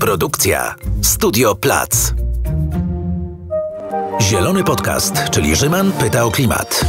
Produkcja Studio Plac. Zielony Podcast, czyli Rzyman pyta o klimat.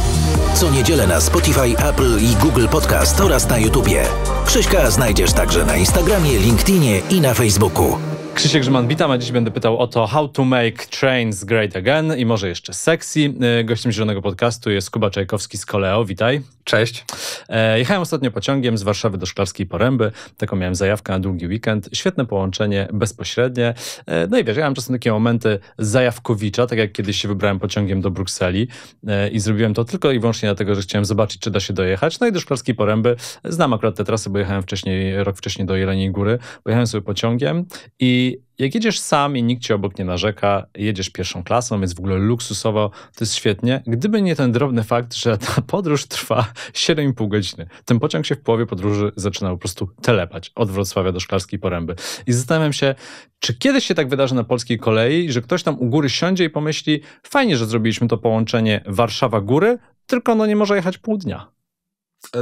Co niedzielę na Spotify, Apple i Google Podcast oraz na YouTubie. Krzyśka znajdziesz także na Instagramie, LinkedInie i na Facebooku. Krzysiek Grzyman, witam, a dziś będę pytał o to How to make trains great again i może jeszcze sexy. Y, gościem Zielonego Podcastu jest Kuba Czajkowski z Koleo, witaj. Cześć. E, jechałem ostatnio pociągiem z Warszawy do Szklarskiej Poręby. Taką miałem zajawkę na długi weekend. Świetne połączenie, bezpośrednie. E, no i wiesz, ja mam czasem takie momenty zajawkowicza, tak jak kiedyś się wybrałem pociągiem do Brukseli e, i zrobiłem to tylko i wyłącznie dlatego, że chciałem zobaczyć, czy da się dojechać. No i do Szklarskiej Poręby znam akurat te trasy, bo jechałem wcześniej, rok wcześniej do Jeleniej Góry. Pojechałem sobie pociągiem i jak jedziesz sam i nikt ci obok nie narzeka, jedziesz pierwszą klasą, więc w ogóle luksusowo, to jest świetnie. Gdyby nie ten drobny fakt, że ta podróż trwa 7,5 godziny. Ten pociąg się w połowie podróży zaczyna po prostu telepać od Wrocławia do Szklarskiej Poręby. I zastanawiam się, czy kiedyś się tak wydarzy na polskiej kolei, że ktoś tam u góry siądzie i pomyśli, fajnie, że zrobiliśmy to połączenie Warszawa-Góry, tylko no nie może jechać pół dnia.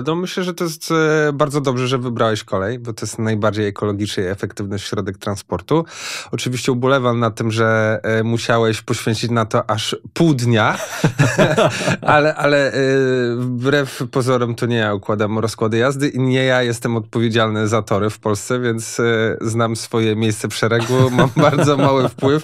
No myślę, że to jest e, bardzo dobrze, że wybrałeś kolej, bo to jest najbardziej ekologiczny i efektywny środek transportu. Oczywiście ubolewam na tym, że e, musiałeś poświęcić na to aż pół dnia, ale, ale e, wbrew pozorom to nie ja układam rozkłady jazdy i nie ja jestem odpowiedzialny za tory w Polsce, więc znam swoje miejsce w szeregu, mam bardzo mały wpływ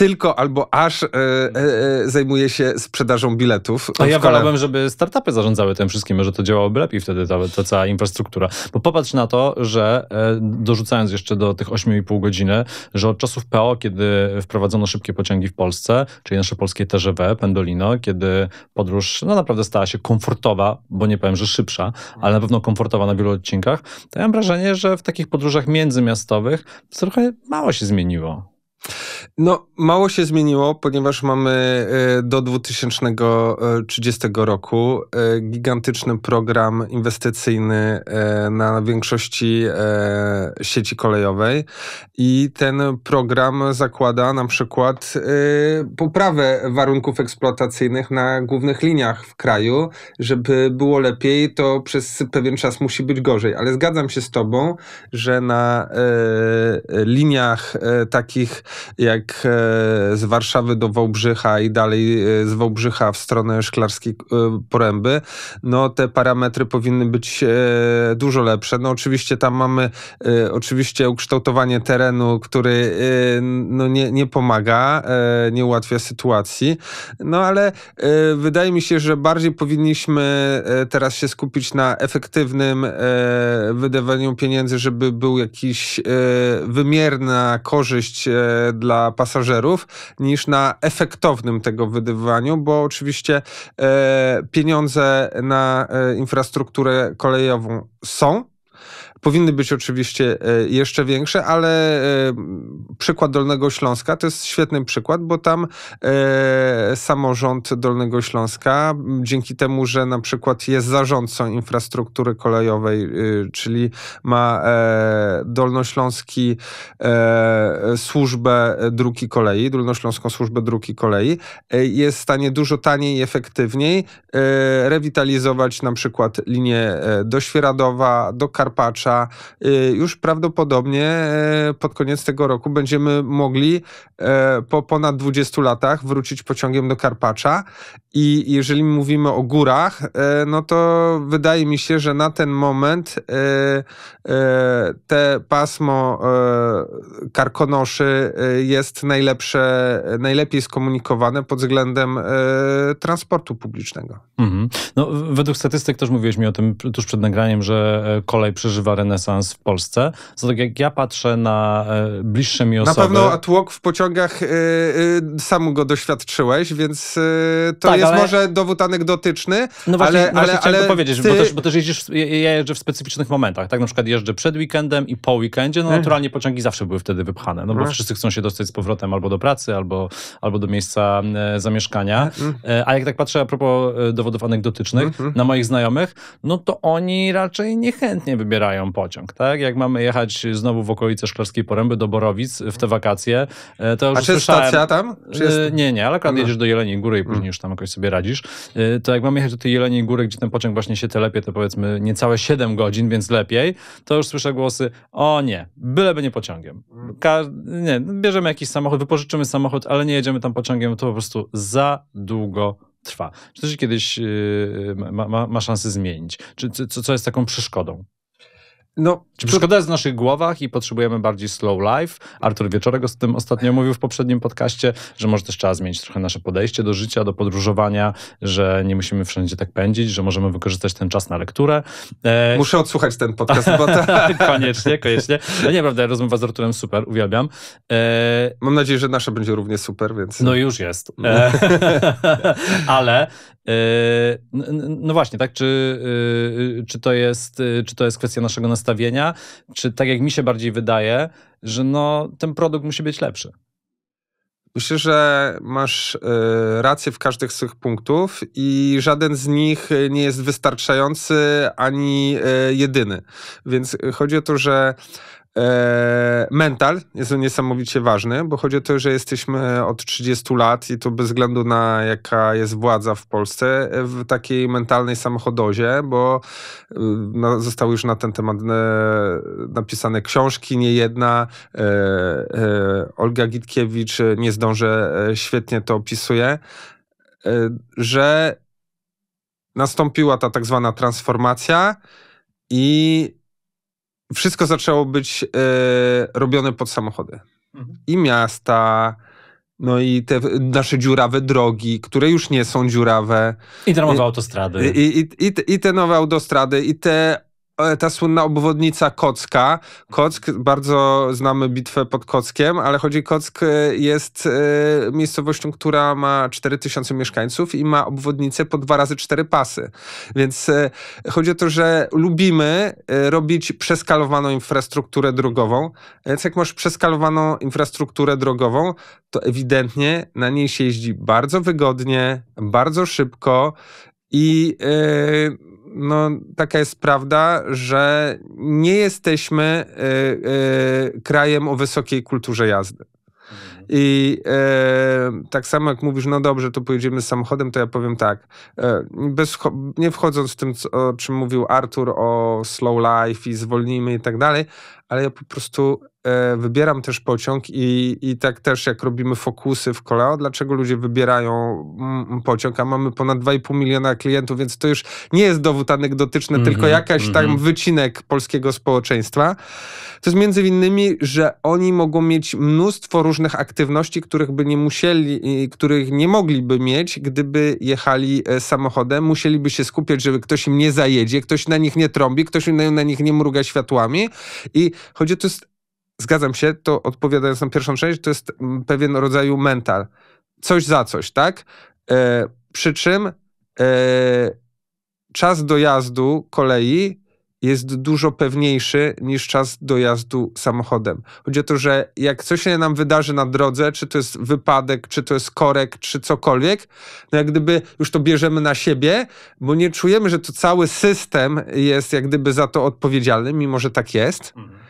tylko albo aż e, e, e, zajmuje się sprzedażą biletów. A no, ja wolałbym, żeby startupy zarządzały tym wszystkim, że to działałoby lepiej wtedy ta, ta cała infrastruktura. Bo popatrz na to, że e, dorzucając jeszcze do tych 8,5 godziny, że od czasów PO, kiedy wprowadzono szybkie pociągi w Polsce, czyli nasze polskie TGW, Pendolino, kiedy podróż no, naprawdę stała się komfortowa, bo nie powiem, że szybsza, ale na pewno komfortowa na wielu odcinkach, to ja mam wrażenie, że w takich podróżach międzymiastowych trochę mało się zmieniło. No, mało się zmieniło, ponieważ mamy e, do 2030 e, roku e, gigantyczny program inwestycyjny na większości sieci kolejowej i ten program zakłada na przykład poprawę warunków eksploatacyjnych na głównych liniach w kraju. Żeby było lepiej, to przez pewien czas musi być gorzej, ale zgadzam się z Tobą, że na liniach takich jak E, z Warszawy do Wałbrzycha i dalej e, z Wałbrzycha w stronę Szklarskiej e, Poręby, no te parametry powinny być dużo lepsze. No oczywiście tam mamy oczywiście ukształtowanie terenu, który no nie, nie pomaga, nie ułatwia sytuacji, no ale wydaje mi się, że bardziej powinniśmy teraz się skupić na efektywnym wydawaniu pieniędzy, żeby był jakiś wymierna korzyść dla pasażerów niż na efektownym tego wydawaniu, bo oczywiście e, pieniądze na e, infrastrukturę kolejową są, powinny być oczywiście e, jeszcze większe, ale e, przykład Dolnego Śląska to jest świetny przykład, bo tam e, samorząd Dolnego Śląska, dzięki temu, że na przykład jest zarządcą infrastruktury kolejowej, czyli ma Dolnośląski służbę druki kolei, Dolnośląską służbę druki kolei, jest w stanie dużo taniej i efektywniej rewitalizować na przykład linię do Świeradowa, do Karpacza, Y, już prawdopodobnie e, pod koniec tego roku będziemy mogli e, po ponad 20 latach wrócić pociągiem do Karpacza. I jeżeli mówimy o górach, e, no to wydaje mi się, że na ten moment te pasmo karkonoszy jest najlepsze, najlepiej skomunikowane pod względem transportu publicznego. Mhm. No, według statystyk też mówiłeś mi o tym tuż przed nagraniem, że kolej przeżywa renesans w Polsce. Co tak jak ja patrzę na e, bliższe mi osoby... Na pewno tłok w pociągach yy, sam go doświadczyłeś, więc to tak, jest ale... może dowód anegdotyczny, no właśnie, ale, no ale, ale, powiedzieć, ty... bo, też, bo też jeździsz, ja jeżdżę w specyficznych momentach, tak? Na przykład jeżdżę przed weekendem i po weekendzie, no mhm. naturalnie pociągi zawsze były wtedy wypchane, no bo hmm. wszyscy chcą się dostać z powrotem albo do pracy, albo, albo do miejsca e, zamieszkania. Hmm. a jak tak patrzę a propos dowodów anegdotycznych hmm. na moich znajomych, no to oni raczej niechętnie wybierają pociąg, tak? Jak mamy jechać znowu w okolice Szklarskiej Poręby do Borowic w te wakacje, e, to już A czy słyszałem... stacja tam? Czy jest... E, nie, nie, ale akurat no. jedziesz do Jeleniej Góry i później mm. już tam jakoś sobie radzisz. E, to jak mamy jechać do tej Jeleniej Góry, gdzie ten pociąg właśnie się telepie, to powiedzmy niecałe 7 godzin, więc lepiej, to już słyszę głosy, o nie, byleby nie pociągiem. Ka nie, bierzemy jakiś samochód, wypożyczymy samochód, ale nie jedziemy tam pociągiem, to po prostu za długo trwa. Czy to się kiedyś yy, ma, ma, ma szansę zmienić? Czy, co, co jest taką przeszkodą? No, Czy przeszkoda jest w naszych głowach i potrzebujemy bardziej slow life? Artur Wieczorek z tym ostatnio mówił w poprzednim podcaście, że może też trzeba zmienić trochę nasze podejście do życia, do podróżowania, że nie musimy wszędzie tak pędzić, że możemy wykorzystać ten czas na lekturę. E... Muszę odsłuchać ten podcast, bo to... koniecznie, koniecznie. No nie, prawda, ja z Arturem super, uwielbiam. E... Mam nadzieję, że nasze będzie równie super, więc... No już jest. E... Ale Yy, no właśnie, tak? Czy, yy, czy, to jest, yy, czy to jest kwestia naszego nastawienia? Czy tak jak mi się bardziej wydaje, że no, ten produkt musi być lepszy? Myślę, że masz rację w każdych z tych punktów i żaden z nich nie jest wystarczający ani jedyny. Więc chodzi o to, że E, mental jest niesamowicie ważny, bo chodzi o to, że jesteśmy od 30 lat i to bez względu na jaka jest władza w Polsce, w takiej mentalnej samochodozie, bo y, zostały już na ten temat e, napisane książki, nie jedna. E, Olga Gitkiewicz, nie zdążę, świetnie to opisuje, że nastąpiła ta tak zwana transformacja i wszystko zaczęło być e, robione pod samochody. Mhm. I miasta, no i te nasze dziurawe drogi, które już nie są dziurawe. I te nowe e, autostrady. I, i, i, i te nowe autostrady, i te ta słynna obwodnica Kocka. Kock, bardzo znamy bitwę pod Kockiem, ale chodzi Kock e, jest e, miejscowością, która ma 4000 mieszkańców i ma obwodnicę po dwa razy cztery pasy. Więc e, chodzi o to, że lubimy robić przeskalowaną infrastrukturę drogową. Więc jak masz przeskalowaną infrastrukturę drogową, to ewidentnie na niej się jeździ bardzo wygodnie, bardzo szybko i yy, no, taka jest prawda, że nie jesteśmy y, y, krajem o wysokiej kulturze jazdy. Mhm. I e, tak samo jak mówisz, no dobrze, to pojedziemy samochodem, to ja powiem tak. E, bez, nie wchodząc w tym, co, o czym mówił Artur o slow life i zwolnijmy i tak dalej, ale ja po prostu E, wybieram też pociąg i, i tak też jak robimy fokusy w koleo, dlaczego ludzie wybierają mm, mm, pociąg, a mamy ponad 2,5 miliona klientów, więc to już nie jest dowód anegdotyczny, mm -hmm, tylko jakaś mm -hmm. tam mhm. wycinek polskiego społeczeństwa. To jest między innymi, że oni mogą mieć mnóstwo różnych aktywności, których by nie musieli, których nie mogliby mieć, gdyby jechali e, samochodem, musieliby się skupiać, żeby ktoś im nie zajedzie, ktoś na nich nie trąbi, ktoś na, na nich nie mruga światłami i chodzi o to jest Zgadzam się, to odpowiadając na pierwszą część, to jest pewien rodzaju mental. Coś za coś, tak? E, przy czym e, czas dojazdu kolei jest dużo pewniejszy niż czas dojazdu samochodem. Chodzi o to, że jak coś się nam wydarzy na drodze, czy to jest wypadek, czy to jest korek, czy cokolwiek, no jak gdyby już to bierzemy na siebie, bo nie czujemy, że to cały system jest jak gdyby za to odpowiedzialny, mimo że tak jest. Mhm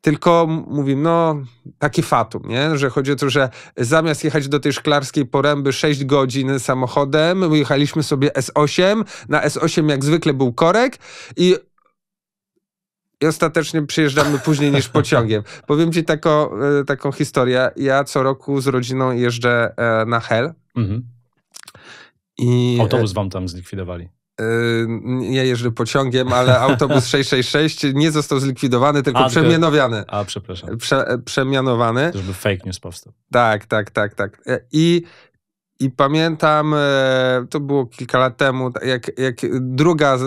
tylko mówimy, no taki fatum, nie? że chodzi o to, że zamiast jechać do tej szklarskiej poręby 6 godzin samochodem, jechaliśmy sobie S8. Na S8 jak zwykle był korek i i ostatecznie przyjeżdżamy później niż pociągiem. Powiem ci tako, e, taką historię. Ja co roku z rodziną jeżdżę e, na Hel. Mhm. I... E, Autobus wam tam zlikwidowali ja jeżdżę pociągiem, ale autobus 666 nie został zlikwidowany, tylko A, przemianowany. A, przepraszam. Prze, przemianowany. Żeby fake news powstał. Tak, tak, tak, tak. E, I i pamiętam, e, to było kilka lat temu, jak, jak druga e,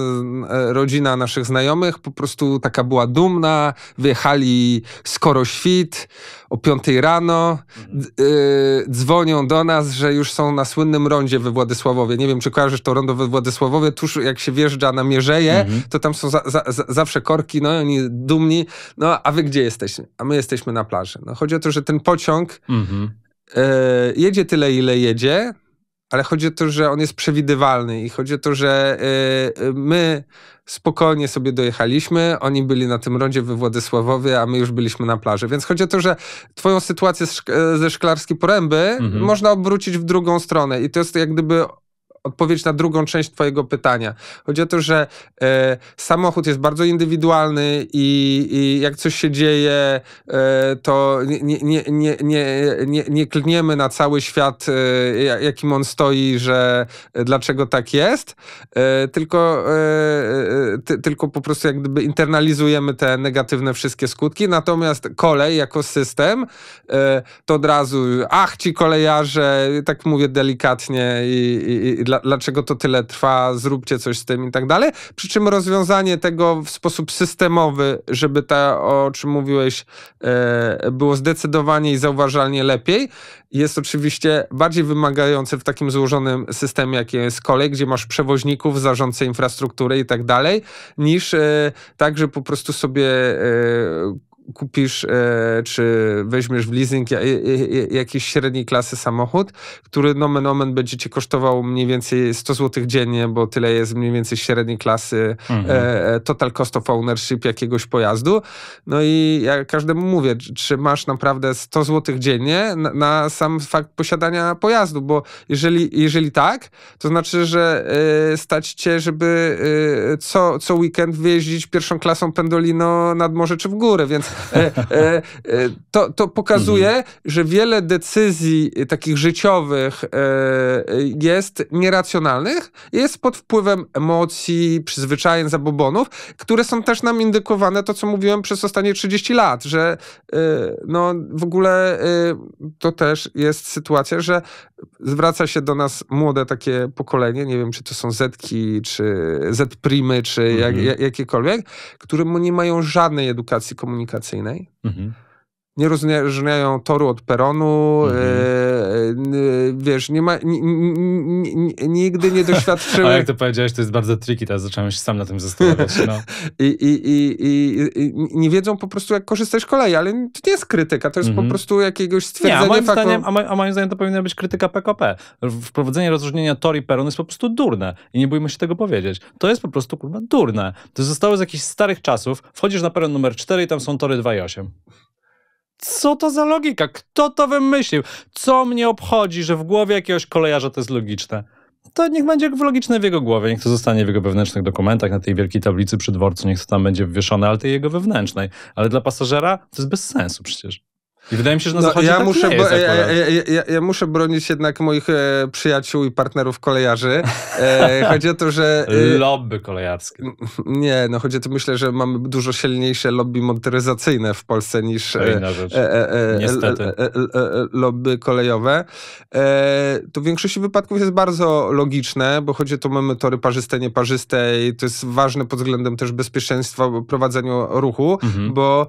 rodzina naszych znajomych po prostu taka była dumna, wyjechali skoro świt, o 5 rano, mhm. e, dzwonią do nas, że już są na słynnym rondzie we Władysławowie. Nie wiem, czy kojarzysz to rondo we Władysławowie, tuż jak się wjeżdża na Mierzeję, mhm. to tam są za, za, zawsze korki, no oni dumni, no a wy gdzie jesteście? A my jesteśmy na plaży. No chodzi o to, że ten pociąg mhm E, jedzie tyle, ile jedzie, ale chodzi o to, że on jest przewidywalny i chodzi o to, że e, e, my spokojnie sobie dojechaliśmy, oni byli na tym rondzie we Władysławowie, a my już byliśmy na plaży. Więc chodzi o to, że twoją sytuację ze Szklarskiej Poręby mhm. można obrócić w drugą stronę i to jest jak gdyby odpowiedź na drugą część Twojego pytania. Chodzi o to, że e, samochód jest bardzo indywidualny i, i jak coś się dzieje, e, to nie, nie, nie, nie, nie, nie klniemy na cały świat, e, jakim on stoi, że dlaczego tak jest, tylko, ty, tylko po prostu jak gdyby internalizujemy te negatywne wszystkie skutki. Natomiast kolej jako system to od razu, ach ci kolejarze, tak mówię delikatnie i, i, i dla, dlaczego to tyle trwa, zróbcie coś z tym i tak dalej. Przy czym rozwiązanie tego w sposób systemowy, żeby ta, o czym mówiłeś, e, było zdecydowanie i zauważalnie lepiej, jest oczywiście bardziej wymagające w takim złożonym systemie, jakie jest kolej, gdzie masz przewoźników, zarządcę infrastruktury i tak dalej, niż e, tak, że po prostu sobie e, kupisz e, czy weźmiesz w leasing jakiś średniej klasy samochód, który nomen omen będzie ci kosztował mniej więcej 100 zł dziennie, bo tyle jest mniej więcej średniej klasy mhm. E, e, total cost of ownership jakiegoś pojazdu. No i ja każdemu mówię, czy masz naprawdę 100 zł dziennie na, na sam fakt posiadania pojazdu, bo jeżeli, jeżeli tak, to znaczy, że e, stać cię, żeby co, co weekend wyjeździć pierwszą klasą Pendolino nad morze czy w górę, więc E, e, e, to, to pokazuje, mhm. że wiele decyzji takich życiowych jest nieracjonalnych, jest pod wpływem emocji, przyzwyczajeń, zabobonów, które są też nam indykowane, to co mówiłem przez ostatnie 30 lat, że no, w ogóle to też jest sytuacja, że zwraca się do nas młode takie pokolenie, nie wiem czy to są Zetki, czy Z-primy, czy jak, mhm. jakiekolwiek, które nie mają żadnej edukacji komunikacyjnej. Mhm nie rozróżniają toru od peronu, mhm. E, e, wiesz, nie ma, nigdy nie doświadczyłem. Ale jak to powiedziałeś, to jest bardzo tricky, teraz zacząłem się sam na tym zastanawiać. No. I, i, i, i, nie wiedzą po prostu, jak korzystać z kolei, ale to nie jest krytyka, to jest mhm. po prostu jakiegoś stwierdzenia nie, a moim faktu. Zdaniem, a, a, moim zdaniem to powinna być krytyka PKP. Wprowadzenie rozróżnienia tor i peron jest po prostu durne i nie bójmy się tego powiedzieć. To jest po prostu, kurwa, durne. To zostało z jakichś starych czasów, wchodzisz na peron numer 4 i tam są tory 2 i 8 co to za logika? Kto to wymyślił? Co mnie obchodzi, że w głowie jakiegoś kolejarza to jest logiczne? To niech będzie logiczne w jego głowie, niech to zostanie w jego wewnętrznych dokumentach, na tej wielkiej tablicy przy dworcu, niech to tam będzie wywieszone, ale tej jego wewnętrznej. Ale dla pasażera to jest bez sensu przecież. I wydaje mi się, że na no, zachodzie ja tak muszę, nie jest ja, ja, ja, ja, muszę bronić jednak moich e, przyjaciół i partnerów kolejarzy. E, chodzi o to, że... E, lobby kolejarskie. Nie, no chodzi o to, myślę, że mamy dużo silniejsze lobby motoryzacyjne w Polsce niż e, e, e, e Niestety. E, lobby kolejowe. to w większości wypadków jest bardzo logiczne, bo chodzi o to, mamy tory parzyste, nieparzyste i to jest ważne pod względem też bezpieczeństwa w prowadzeniu ruchu, mhm. bo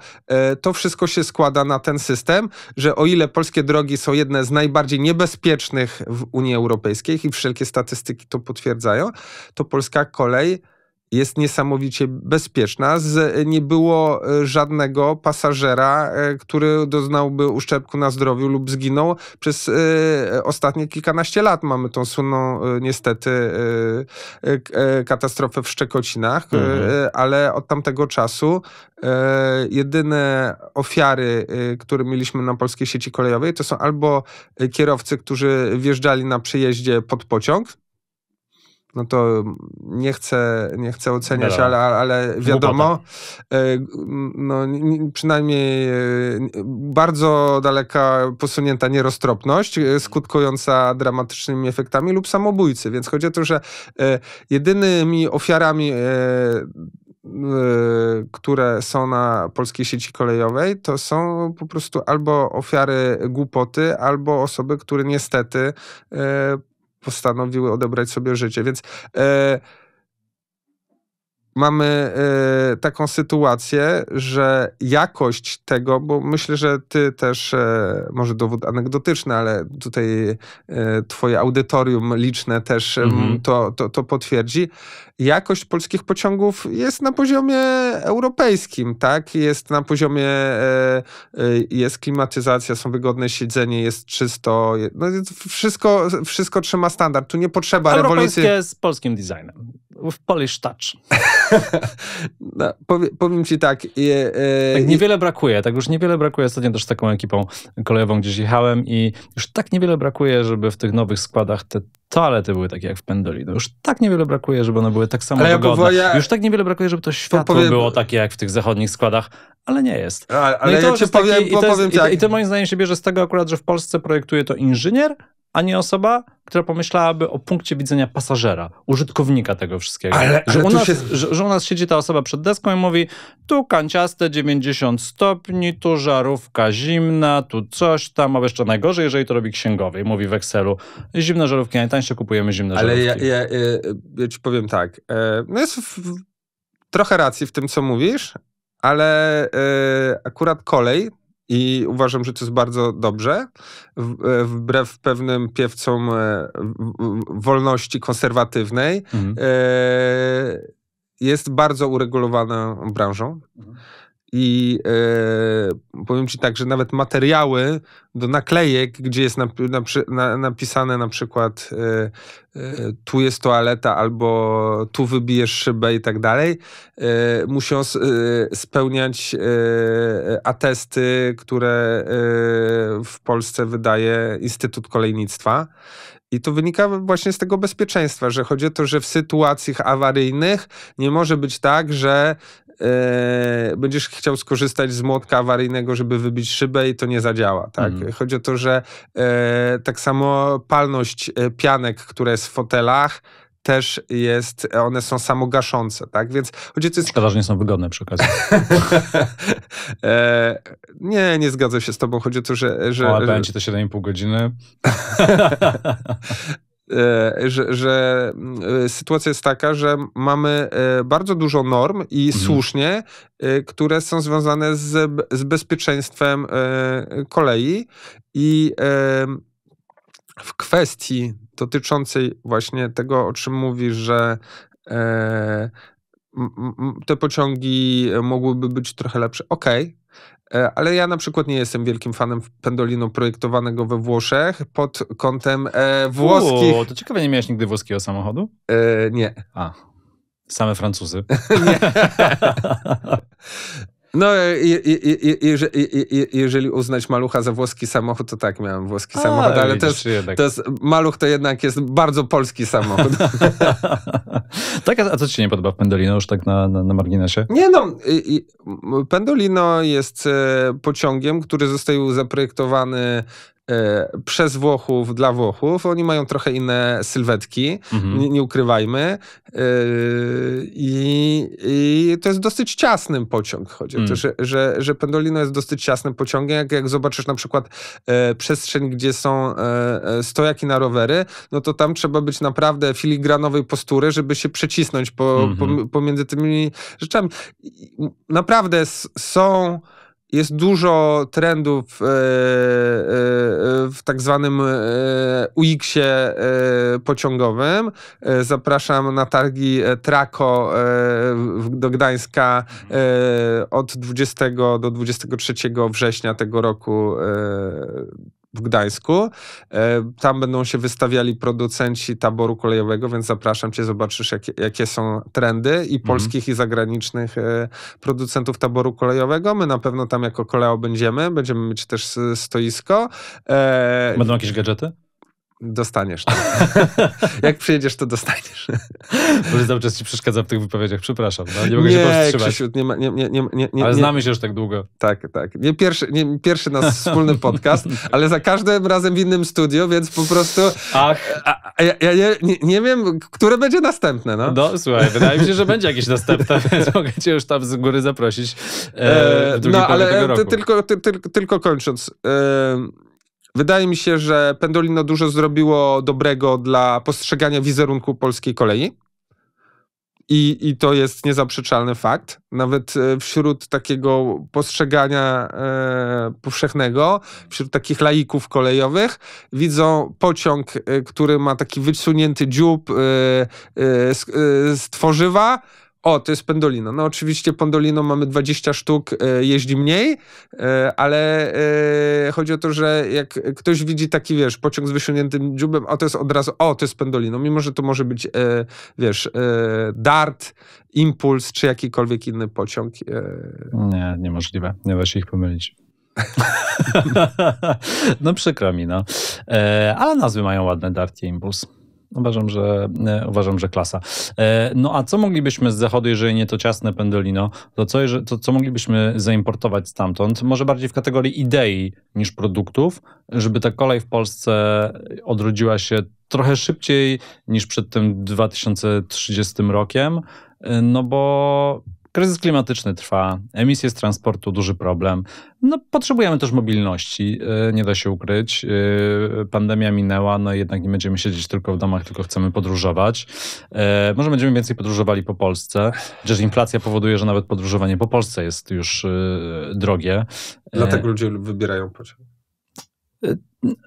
to wszystko się składa na ten system, jestem, że o ile polskie drogi są jedne z najbardziej niebezpiecznych w Unii Europejskiej i wszelkie statystyki to potwierdzają, to polska kolej jest niesamowicie bezpieczna. Z, e, nie było e, żadnego pasażera, e, który doznałby uszczerbku na zdrowiu lub zginął. Przez ostatnie kilkanaście lat mamy tą słynną niestety katastrofę w Szczekocinach, mhm. ale od tamtego czasu jedyne ofiary, które mieliśmy na polskiej sieci kolejowej, to są albo kierowcy, którzy wjeżdżali na przejeździe pod pociąg, no to nie chcę, nie chcę oceniać, ale, ale wiadomo, e, no, przynajmniej e, bardzo daleka posunięta nieroztropność, e, skutkująca dramatycznymi efektami lub samobójcy. Więc chodzi o to, że jedynymi ofiarami które są na polskiej sieci kolejowej, to są po prostu albo ofiary głupoty, albo osoby, które niestety postanowiły odebrać sobie życie. Więc. E, mamy y, taką sytuację, że jakość tego, bo myślę, że ty też, y, może dowód anegdotyczny, ale tutaj y, twoje audytorium liczne też mm-hmm. to, to, to potwierdzi, jakość polskich pociągów jest na poziomie europejskim, tak? Jest na poziomie, y, y, jest klimatyzacja, są wygodne siedzenie, jest czysto, no, wszystko, wszystko trzyma standard. Tu nie potrzeba rewolucji. Europejskie z polskim designem. W Polish touch. no, powie, powiem ci tak. Je, e, tak niewiele i... brakuje, tak już niewiele brakuje. Ostatnio też z taką ekipą kolejową gdzieś jechałem i już tak niewiele brakuje, żeby w tych nowych składach te toalety były takie jak w Pendolino. Już tak niewiele brakuje, żeby one były tak samo ale wygodne. Ja... Już tak niewiele brakuje, żeby to światło powiem... było takie jak w tych zachodnich składach, ale nie jest. ale no i to, ja ci powiem, taki, powiem i, to jest, tak. i, to, I to moim zdaniem się bierze z tego akurat, że w Polsce projektuje to inżynier, a nie osoba, która pomyślałaby o punkcie widzenia pasażera, użytkownika tego wszystkiego. Ale, ale że, u nas, się... że, że, u nas siedzi ta osoba przed deską i mówi, tu kanciaste 90 stopni, tu żarówka zimna, tu coś tam, a jeszcze najgorzej, jeżeli to robi księgowy i mówi w Excelu, zimne żarówki najtańsze, kupujemy zimne ale żarówki. Ale ja, ja, e, ja, ci powiem tak, e, no jest w, trochę racji w tym, co mówisz, ale e, akurat kolej i uważam, że to jest bardzo dobrze. E, wbrew pewnym piewcom e, wolności konserwatywnej, mhm. E, jest bardzo uregulowaną branżą. Mhm i e, powiem ci tak, że nawet materiały do naklejek, gdzie jest na, napisane na przykład e, e, tu jest toaleta albo tu wybijesz szybę i tak dalej, e, muszą e, spełniać e, atesty, które w Polsce wydaje Instytut Kolejnictwa. I to wynika właśnie z tego bezpieczeństwa, że chodzi o to, że w sytuacjach awaryjnych nie może być tak, że E, będziesz chciał skorzystać z młotka awaryjnego, żeby wybić szybę i to nie zadziała. Tak? Mhm. Chodzi o to, że e, tak samo palność e, pianek, które jest w fotelach, też jest, one są samogaszące, tak? Więc chodzi to jest... że nie są wygodne przy okazji. e, nie, nie zgadzam się z tobą. Chodzi o to, że... że o, ale że... będzie to 7,5 godziny. E, że, że, mm, e, sytuacja jest taka, że mamy e, bardzo dużo norm i mhm. słusznie, które są związane z, z bezpieczeństwem kolei i w kwestii dotyczącej właśnie tego, o czym mówisz, że te pociągi mogłyby być trochę lepsze. Okej, okay E, ale ja na przykład nie jestem wielkim fanem pendolino projektowanego we Włoszech pod kątem e, włoskich. Uuu, to ciekawe, nie miałeś nigdy włoskiego samochodu? E, nie. A. Same Francuzy. No, je, je, je, jeżeli uznać malucha za włoski samochód, to tak, miałem włoski A, samochód, ale widzisz, to, jest, maluch to jednak jest bardzo polski samochód. tak, a co ci się nie podoba w Pendolino już tak na, na, na marginesie? Nie no, Pendolino jest e, pociągiem, który został zaprojektowany E, przez Włochów dla Włochów. Oni mają trochę inne sylwetki, mhm. nie, nie, ukrywajmy. E, I, I, to jest dosyć ciasny pociąg, chodzi mhm. o to, że, że, że Pendolino jest dosyć ciasnym pociągiem. Jak, jak zobaczysz na przykład e, przestrzeń, gdzie są stojaki na rowery, no to tam trzeba być naprawdę filigranowej postury, żeby się przecisnąć po, mhm. pomiędzy tymi rzeczami. Naprawdę są jest dużo trendów e, e, e, w tak zwanym UX-ie pociągowym. Zapraszam na targi Trako do Gdańska od 20 do 23 września tego roku w Gdańsku. E, tam będą się wystawiali producenci taboru kolejowego, więc zapraszam cię, zobaczysz jakie, jakie są trendy i mhm. polskich, i zagranicznych e, producentów taboru kolejowego. My na pewno tam jako koleo będziemy, będziemy mieć też stoisko. E, będą jakieś gadżety? Dostaniesz. To. Jak przyjedziesz, to dostaniesz. Może cały czas ci przeszkadza w tych wypowiedziach, przepraszam. No? Nie mogę nie, się powstrzymać. Krzysiu, nie, ma, nie, nie, nie, nie, nie, ale znamy się już tak długo. Tak, tak. Nie pierwszy, nie pierwszy nasz wspólny podcast, ale za każdym razem w innym studiu, więc po prostu... Ach. A, a ja, ja nie, nie, wiem, które będzie następne, no. No, słuchaj, wydaje mi się, że będzie jakieś następne, więc mogę cię już tam z góry zaprosić e, e w No, ale tego e, roku. Ty, tylko, ty, ty, tylko kończąc... E, Wydaje mi się, że Pendolino dużo zrobiło dobrego dla postrzegania wizerunku polskiej kolei. I, I to jest niezaprzeczalny fakt. Nawet e, wśród takiego postrzegania e, powszechnego, wśród takich laików kolejowych, widzą pociąg, e, który ma taki wysunięty dziób e, e, z, e, z tworzywa, o, to jest Pendolino. No oczywiście Pendolino mamy 20 sztuk, e, jeździ mniej, e, ale e, chodzi o to, że jak ktoś widzi taki, wiesz, pociąg z wysuniętym dziubem, o, to jest od razu, o, to jest Pendolino, mimo że to może być, wiesz, Dart, Impuls, czy jakikolwiek inny pociąg. Nie, niemożliwe. Nie da się ich pomylić. no przykro mi, no. ale nazwy mają ładne, Dart i Impuls. Uważam, że e, uważam, że klasa. E, no a co moglibyśmy z zachodu, jeżeli nie to ciasne pendolino, to co, to co moglibyśmy zaimportować stamtąd? Może bardziej w kategorii idei niż produktów, żeby ta kolej w Polsce odrodziła się trochę szybciej niż przed tym 2030 rokiem, e, no bo Kryzys klimatyczny trwa, emisje z transportu duży problem. No, potrzebujemy też mobilności, y, nie da się ukryć. Y, pandemia minęła, no jednak nie będziemy siedzieć tylko w domach, tylko chcemy podróżować. Y, może będziemy więcej podróżowali po Polsce, chociaż inflacja powoduje, że nawet podróżowanie po Polsce jest już drogie. Dlatego ludzie wybierają pociąg.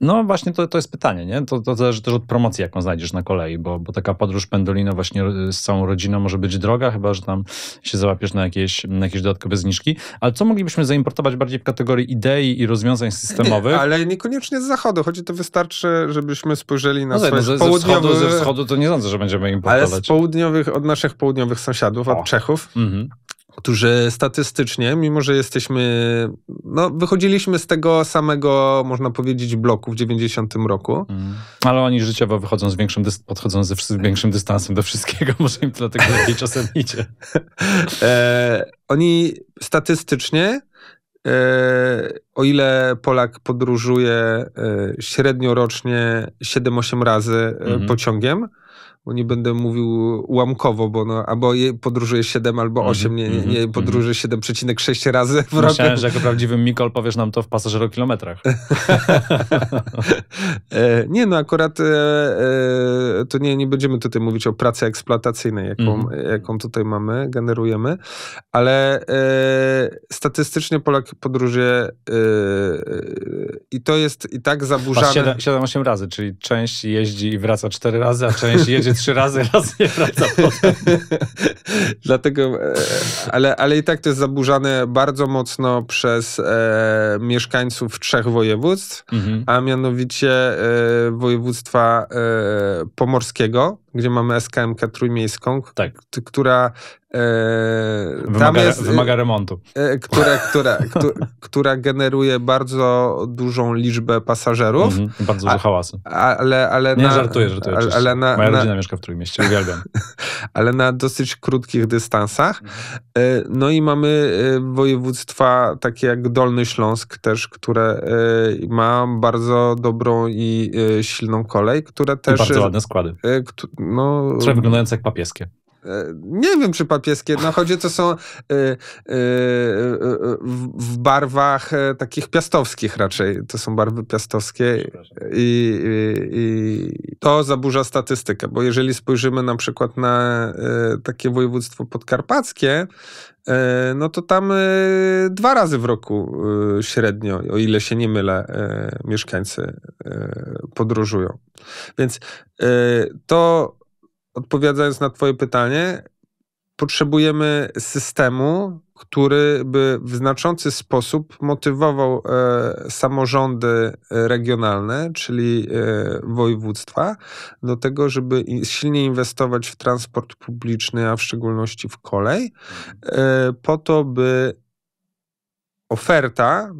No właśnie to, to jest pytanie, nie? To, to zależy też od promocji, jaką znajdziesz na kolei, bo, bo taka podróż pendolino właśnie z całą rodziną może być droga, chyba że tam się załapiesz na jakieś, na jakieś dodatkowe zniżki. Ale co moglibyśmy zaimportować bardziej w kategorii idei i rozwiązań systemowych? Nie, ale niekoniecznie z zachodu, choć to wystarczy, żebyśmy spojrzeli na no, tak, no swoje ze, Ze wschodu, ze wschodu to nie sądzę, że będziemy importować. Ale z południowych, od naszych południowych sąsiadów, od Czechów, mhm którzy statystycznie, mimo że jesteśmy, no wychodziliśmy z tego samego, można powiedzieć, bloku w 90 roku. Mm. Ale oni życiowo wychodzą z większym, podchodzą z większym dystansem do wszystkiego, może im dlatego lepiej czasem idzie. e, oni statystycznie, e, o ile Polak podróżuje e, średnio rocznie 7-8 razy mm -hmm. pociągiem, bo nie będę mówił ułamkowo, bo no, albo podróżuję 7 albo 8, mhm, nie, nie, mhm, nie mhm. podróżuję 7,6 razy w roku. Myślałem, że jako prawdziwy Mikol powiesz nam to w pasażerokilometrach. E, nie, no akurat e, e, to nie, nie będziemy tutaj mówić o pracy eksploatacyjnej, jaką, jaką tutaj mamy, generujemy, ale statystycznie Polak podróżuje i to jest i tak zaburzane. 7-8 razy, czyli część jeździ i wraca 4 razy, a część jedzie trzy razy, raz nie wraca Dlatego, e, ale, ale i tak to jest zaburzane bardzo mocno przez e, mieszkańców trzech województw, mhm. a mianowicie e, województwa e, pomorskiego, gdzie mamy SKM-kę trójmiejską, tak. która Yy, wymaga, jest, wymaga, e, remontu. E, która, która, która generuje bardzo dużą liczbę pasażerów. Mm -hmm, bardzo dużo hałasu. Ale, ale Nie, na, żartuję, żartuję. Ale, ale na, Moja na, rodzina mieszka w Trójmieście, uwielbiam. Ale na dosyć krótkich dystansach. Mhm. no i mamy województwa takie jak Dolny Śląsk też, które ma bardzo dobrą i silną kolej, które też... I bardzo ładne składy no... Trochę wyglądające jak papieskie. E, nie wiem, czy papieskie. Na chodzie to są e, e, w barwach takich piastowskich raczej. To są barwy piastowskie i, i, to zaburza statystykę, bo jeżeli spojrzymy na przykład na takie województwo podkarpackie, no to tam dwa razy w roku średnio, o ile się nie mylę, mieszkańcy podróżują. Więc to odpowiadając na Twoje pytanie, potrzebujemy systemu, który by w znaczący sposób motywował e, samorządy e, regionalne, czyli e, województwa, do tego, żeby silnie inwestować w transport publiczny, a w szczególności w kolej, e, po to, by oferta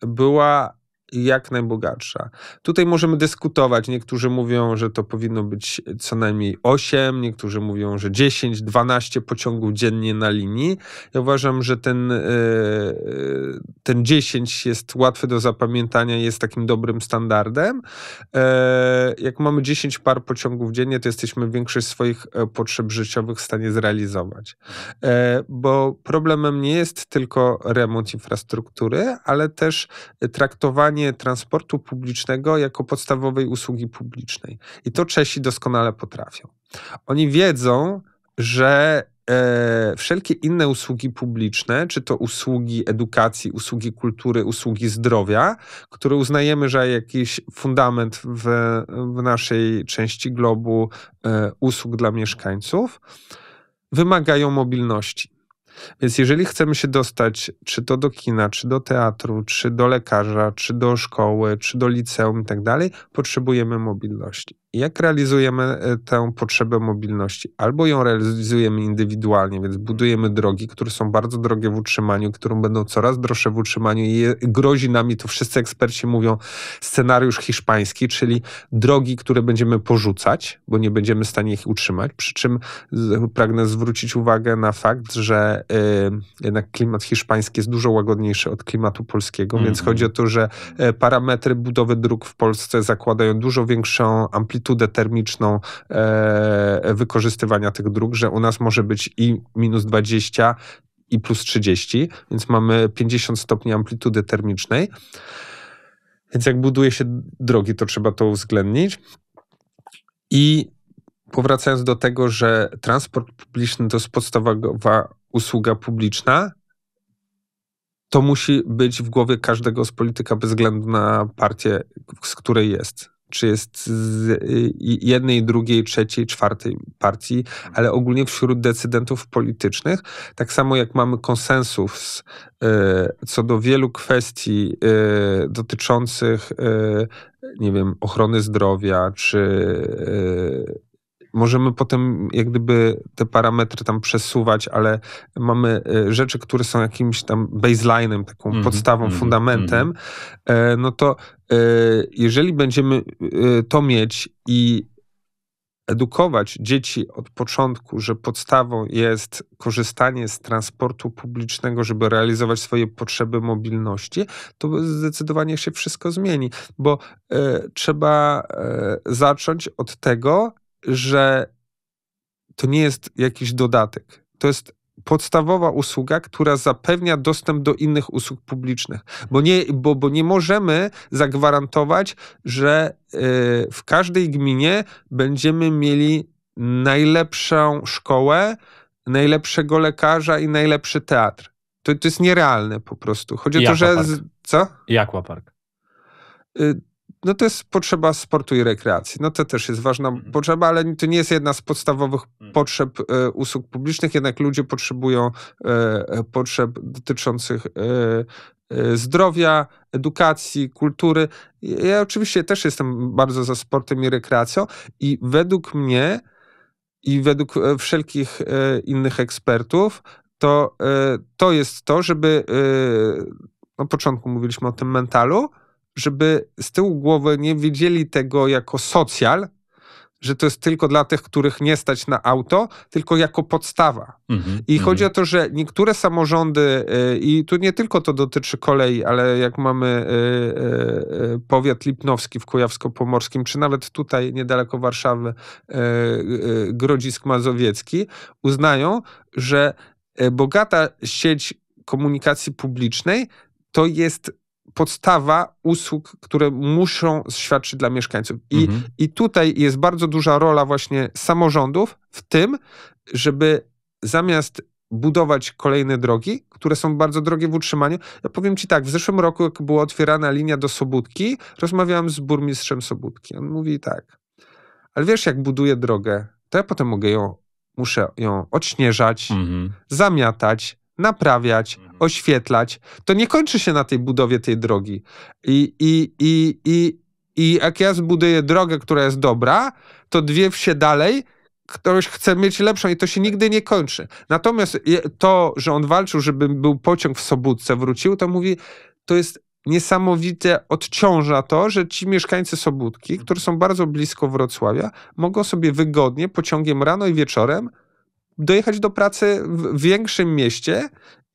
była jak najbogatsza. Tutaj możemy dyskutować. Niektórzy mówią, że to powinno być co najmniej 8, niektórzy mówią, że 10, 12 pociągów dziennie na linii. Ja uważam, że ten, e, e, ten 10 jest łatwy do zapamiętania, jest takim dobrym standardem. E, jak mamy 10 par pociągów dziennie, to jesteśmy większość swoich potrzeb życiowych w stanie zrealizować. Bo problemem nie jest tylko remont infrastruktury, ale też traktowanie traktowanie transportu publicznego jako podstawowej usługi publicznej. I to Czesi doskonale potrafią. Oni wiedzą, że e, wszelkie inne usługi publiczne, czy to usługi edukacji, usługi kultury, usługi zdrowia, które uznajemy, że jakiś fundament w, w naszej części globu e, usług dla mieszkańców, wymagają mobilności więc jeżeli chcemy się dostać czy to do kina, czy do teatru, czy do lekarza, czy do szkoły, czy do liceum i tak dalej, potrzebujemy mobilności jak realizujemy e, tę potrzebę mobilności? Albo ją realizujemy indywidualnie, więc budujemy drogi, które są bardzo drogie w utrzymaniu, które będą coraz droższe w utrzymaniu i grozi nami, to wszyscy eksperci mówią, scenariusz hiszpański, czyli drogi, które będziemy porzucać, bo nie będziemy w stanie ich utrzymać. Przy czym pragnę zwrócić uwagę na fakt, że yy, jednak klimat hiszpański jest dużo łagodniejszy od klimatu polskiego, mm -hmm. więc mhm. chodzi o to, że e, parametry budowy dróg w Polsce zakładają dużo większą amplitudę, amplitudę termiczną e, wykorzystywania tych dróg, że u nas może być i minus 20 i plus 30, więc mamy 50 stopni amplitudy termicznej. Więc jak buduje się drogi, to trzeba to uwzględnić. I powracając do tego, że transport publiczny to jest podstawowa usługa publiczna, to musi być w głowie każdego z polityka bez względu na partię, z której jest czy jest z y, jednej, drugiej, trzeciej, czwartej partii, mhm. ale ogólnie wśród decydentów politycznych. Tak samo jak mamy konsensus y, co do wielu kwestii y, dotyczących, nie wiem, ochrony zdrowia, czy możemy potem jak gdyby te parametry tam przesuwać, ale mamy e, rzeczy, które są jakimś tam baselinem, taką mm -hmm, podstawą, mm -hmm, fundamentem, mhm. E, no to e, jeżeli będziemy to mieć i edukować dzieci od początku, że podstawą jest korzystanie z transportu publicznego, żeby realizować swoje potrzeby mobilności, to zdecydowanie się wszystko zmieni, bo y, trzeba y, zacząć od tego, że to nie jest jakiś dodatek. To jest podstawowa usługa, która zapewnia dostęp do innych usług publicznych. Bo nie, bo, bo nie możemy zagwarantować, że e, w każdej gminie będziemy mieli najlepszą szkołę, najlepszego lekarza i najlepszy teatr. To, to jest nierealne po prostu. Chodzi o to, że. Z, co? Jak Aquapark. Y, no to jest potrzeba sportu i rekreacji. No to też jest ważna mhm. potrzeba, ale to nie jest jedna z podstawowych mhm. potrzeb e, usług publicznych, jednak ludzie potrzebują e, e potrzeb dotyczących e, e, zdrowia, edukacji, kultury. Ja oczywiście też jestem bardzo za sportem i rekreacją i według mnie i według e, wszelkich innych ekspertów to, to jest to, żeby na początku mówiliśmy o tym mentalu, żeby z tyłu głowy nie widzieli tego jako socjal, że to jest tylko dla tych, których nie stać na auto, tylko jako podstawa. Mm-hmm, I mm-hmm. chodzi o to, że niektóre samorządy, y, i tu nie tylko to dotyczy kolei, ale jak mamy y, y, powiat lipnowski w Kujawsko-Pomorskim, czy nawet tutaj niedaleko Warszawy Grodzisk Mazowiecki, uznają, że bogata sieć komunikacji publicznej to jest podstawa usług, które muszą świadczyć dla mieszkańców. I, mhm. I tutaj jest bardzo duża rola właśnie samorządów w tym, żeby zamiast budować kolejne drogi, które są bardzo drogie w utrzymaniu. Ja powiem ci tak, w zeszłym roku, jak była otwierana linia do Sobótki, rozmawiałem z burmistrzem Sobótki. On mówi tak, ale wiesz, jak buduję drogę, to ja potem mogę ją, muszę ją odśnieżać, mhm. zamiatać, naprawiać, mhm. oświetlać. To nie kończy się na tej budowie tej drogi. I, i, i, i, i jak ja zbuduję drogę, która jest dobra, to dwie wsie dalej ktoś chce mieć lepszą i to się nigdy nie kończy. Natomiast to, że on walczył, żeby był pociąg w Sobudce, wrócił, to mówi, to jest niesamowite odciąża to, że ci mieszkańcy Sobudki, mhm. którzy są bardzo blisko Wrocławia, mogą sobie wygodnie pociągiem rano i wieczorem dojechać do pracy w większym mieście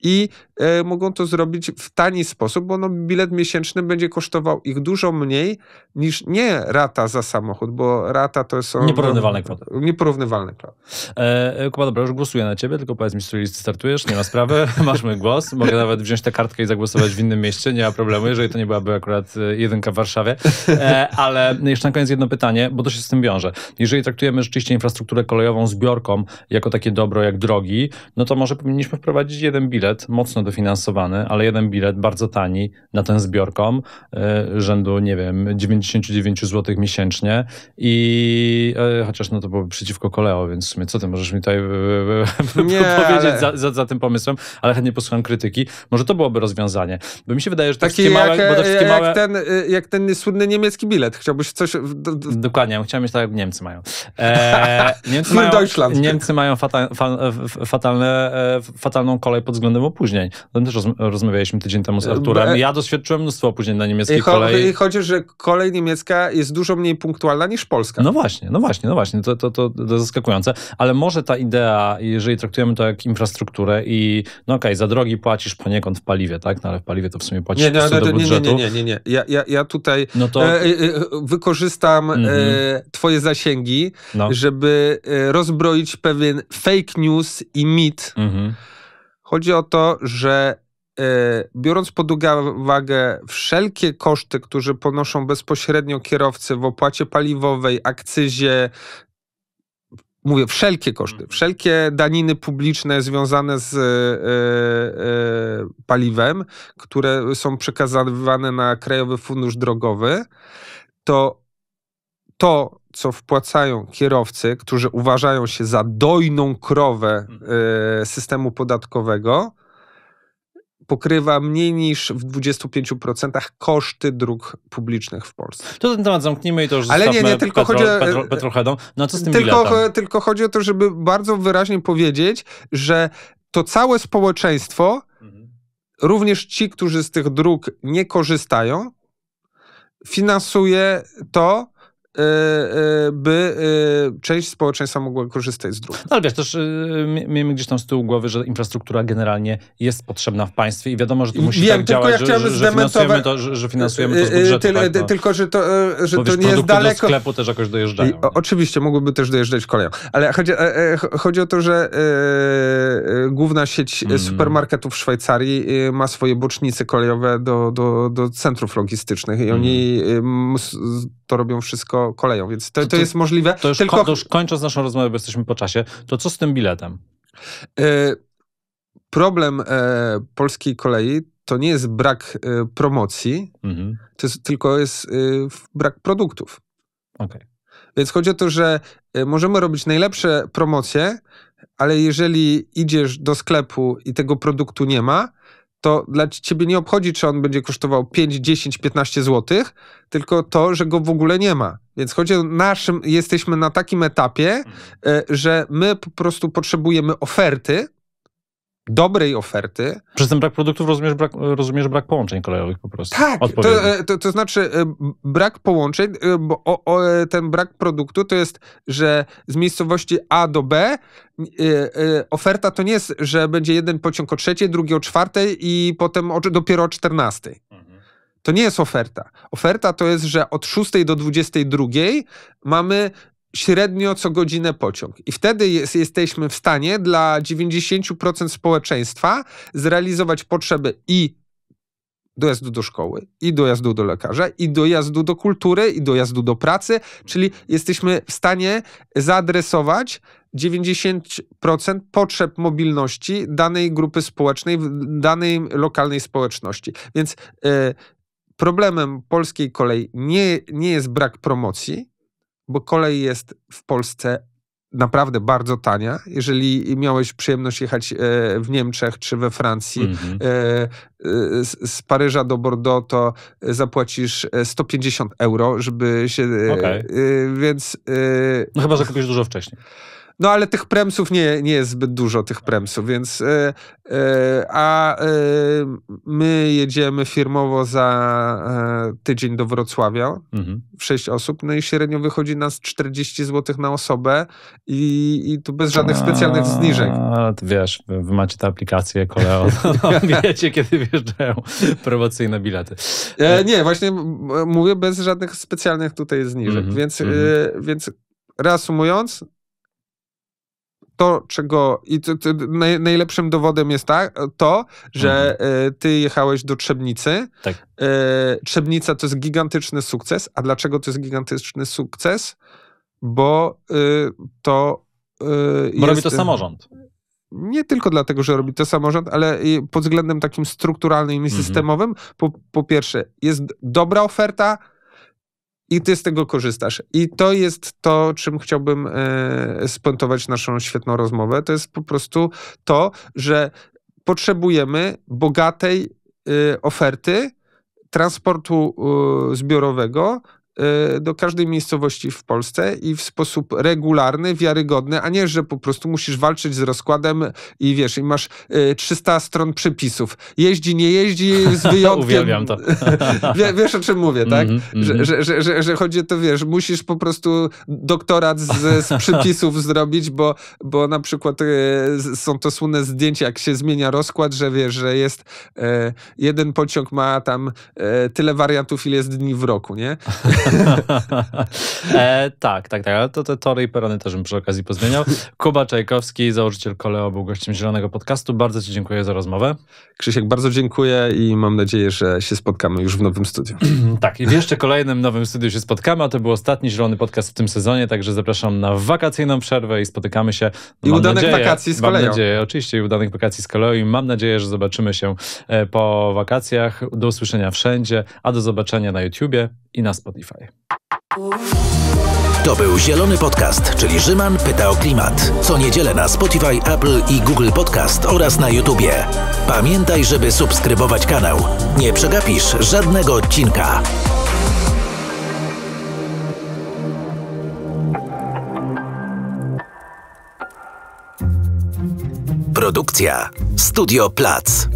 i E, mogą to zrobić w tani sposób, bo no, bilet miesięczny będzie kosztował ich dużo mniej niż nie rata za samochód, bo rata to są... No, nieporównywalne kwoty. Nieporównywalne kwoty. E, Kuba, dobra, już głosuję na ciebie, tylko powiedz mi, z której listy startujesz, nie ma sprawy, masz mój głos, mogę nawet wziąć tę kartkę i zagłosować w innym mieście, nie ma problemu, jeżeli to nie byłaby akurat e, jedynka w Warszawie, e, ale jeszcze na koniec jedno pytanie, bo to się z tym wiąże. Jeżeli traktujemy rzeczywiście infrastrukturę kolejową zbiorką jako takie dobro jak drogi, no to może powinniśmy wprowadzić jeden bilet mocno dofinansowany, ale jeden bilet bardzo tani na ten zbiorkom e, rzędu, nie wiem, 99 zł miesięcznie i e, chociaż no to byłoby przeciwko Koleo, więc w sumie co ty możesz mi tutaj e, nie, powiedzieć ale... za, za, za, tym pomysłem, ale chętnie posłucham krytyki. Może to byłoby rozwiązanie, bo mi się wydaje, że takie małe... bo te wszystkie jak, małe... Ten, jak ten słynny niemiecki bilet, chciałbyś coś... Dokładnie, Chciałbym chciałem mieć tak jak Niemcy mają. E, Niemcy mają, Niemcy mają fatalne, fatalną kolej pod względem opóźnień no też rozmawialiśmy tydzień temu z e, Arturem. E, ja doświadczyłem mnóstwo opóźnień na niemieckiej cho, kolei. Chodzi, że kolej niemiecka jest dużo mniej punktualna niż polska. No właśnie, no właśnie, no właśnie. To, to, to, to zaskakujące. Ale może ta idea, jeżeli traktujemy to jak infrastrukturę i no okej, okay, za drogi płacisz poniekąd w paliwie, tak? No ale w paliwie to w sumie płacisz nie, nie, do budżetu. Nie, nie, nie, nie. nie. Ja, ja, ja tutaj no to... e, e, e wykorzystam mm -hmm. e, mhm. twoje zasięgi, no. żeby rozbroić pewien fake news i mit, mm -hmm. Chodzi o to, że e, biorąc pod uwagę wszelkie koszty, które ponoszą bezpośrednio kierowcy w opłacie paliwowej, akcyzie, mówię, wszelkie koszty, mhm. wszelkie daniny publiczne związane z y, y, paliwem, które są przekazywane na Krajowy Fundusz Drogowy, to to, co wpłacają kierowcy, którzy uważają się za dojną krowę y, systemu podatkowego, pokrywa mniej niż w 25% koszty dróg publicznych w Polsce. To ten temat zamknijmy i to już Ale nie, nie, tylko petro, chodzi o, e, petro, No co z tym tylko, tylko chodzi o to, żeby bardzo wyraźnie powiedzieć, że to całe społeczeństwo, mhm. również ci, którzy z tych dróg nie korzystają, finansuje to, E, e, by e, część społeczeństwa mogła korzystać z dróg. No, ale wiesz, też miejmy gdzieś tam z tyłu głowy, że infrastruktura generalnie jest potrzebna w państwie i wiadomo, że tu musi Wiem, tak tylko działać, ja że, że, finansujemy to, że, że finansujemy to z budżetu. tak, Tylko, że to, że Bo, to wiesz, nie jest daleko. do sklepu też jakoś dojeżdżają. I, oczywiście, mogłyby też dojeżdżać koleją. Ale chodzi, chodzi o to, że główna sieć mm. supermarketów w Szwajcarii ma swoje bocznice kolejowe do, do, do centrów logistycznych i oni mhm to robią wszystko koleją, więc to, to, to jest możliwe. To już, tylko... to już kończąc naszą rozmowę, bo jesteśmy po czasie, to co z tym biletem? E, problem e, polskiej kolei to nie jest brak e, promocji, mhm. to jest, tylko jest brak produktów. Okay. Więc chodzi o to, że możemy robić najlepsze promocje, ale jeżeli idziesz do sklepu i tego produktu nie ma, to dla ciebie nie obchodzi, czy on będzie kosztował 5, 10, 15 zł, tylko to, że go w ogóle nie ma. Więc chodzi o naszym, jesteśmy na takim etapie, mhm. e, że my po prostu potrzebujemy oferty, dobrej oferty. Przez ten brak produktów rozumiesz brak, rozumiesz brak połączeń kolejowych po prostu. Tak, to, e, to, to, znaczy e, brak połączeń, e, bo o, o, ten brak produktu to jest, że z miejscowości A do B oferta to nie jest, że będzie jeden pociąg o trzeciej, drugi o czwartej i potem o, dopiero o czternastej. Mhm. To nie jest oferta. Oferta to jest, że od 6 do 22 mamy średnio co godzinę pociąg. I wtedy jest, jesteśmy w stanie dla 90% społeczeństwa zrealizować potrzeby i dojazdu do szkoły, i dojazdu do lekarza, i dojazdu do kultury, i dojazdu do pracy, czyli jesteśmy w stanie zaadresować 90% potrzeb mobilności danej grupy społecznej, danej lokalnej społeczności. Więc y, problemem polskiej kolei nie, nie jest brak promocji, bo kolej jest w Polsce naprawdę bardzo tania. Jeżeli miałeś przyjemność jechać e, w Niemczech czy we Francji mm-hmm. z, Paryża do Bordeaux, to zapłacisz 150 euro, żeby się... Okay. Więc... No chyba, że kupisz dużo wcześniej. No ale tych premsów nie, nie jest zbyt dużo, tych premsów, więc e, e, a e, my jedziemy firmowo za e, tydzień do Wrocławia mhm. w sześć osób, no i średnio wychodzi nas 40 zł na osobę i, i tu bez żadnych specjalnych zniżek. A, wiesz, wy macie tę aplikację Koleo, wiecie kiedy wjeżdżają promocyjne bilety. E, nie, właśnie mówię bez żadnych specjalnych tutaj zniżek, mhm. więc, e, mhm. więc reasumując, to, czego. I to, to naj, najlepszym dowodem jest to, że mhm. E, ty jechałeś do Trzebnicy. Tak. E, Trzebnica to jest gigantyczny sukces. A dlaczego to jest gigantyczny sukces? Bo e, to. Bo robi to samorząd nie tylko dlatego, że robi to samorząd, ale pod względem takim strukturalnym i mhm. systemowym, po, po, pierwsze, jest dobra oferta, i ty z tego korzystasz. I to jest to, czym chciałbym e, naszą świetną rozmowę. To jest po prostu to, że potrzebujemy bogatej e, oferty transportu zbiorowego, Y, do każdej miejscowości w Polsce i w sposób regularny, wiarygodny, a nie, że po prostu musisz walczyć z rozkładem i wiesz, i masz 300 y, stron przepisów. Jeździ, nie jeździ, z wyjątkiem. Uwielbiam to. wiesz o czym mówię, tak? Mhm, mhm. że, że, że, że, chodzi o to, wiesz, musisz po prostu doktorat z, z przepisów zrobić, bo, bo na przykład y, są to słynne zdjęcia, jak się zmienia rozkład, że wiesz, że jest jeden pociąg ma tam tyle wariantów, ile jest dni w roku, nie? e, tak, tak, tak. Ale to te tory i perony też bym przy okazji pozmieniał. Kuba Czajkowski, założyciel Koleo, był gościem Zielonego Podcastu. Bardzo Ci dziękuję za rozmowę. Krzysiek, bardzo dziękuję i mam nadzieję, że się spotkamy już w nowym studiu. tak, i w jeszcze kolejnym nowym studiu się spotkamy, a to był ostatni Zielony Podcast w tym sezonie, także zapraszam na wakacyjną przerwę i spotykamy się. No, I udanych nadzieję, wakacji z koleją. Mam nadzieję, oczywiście, i udanych wakacji z koleją i mam nadzieję, że zobaczymy się e, po wakacjach. Do usłyszenia wszędzie, a do zobaczenia na YouTubie i na Spotify. Spotify. To był Zielony Podcast, czyli Rzyman pyta o klimat. Co niedzielę na Spotify, Apple i Google Podcast oraz na YouTubie. Pamiętaj, żeby subskrybować kanał. Nie przegapisz żadnego odcinka. Produkcja Studio Plac.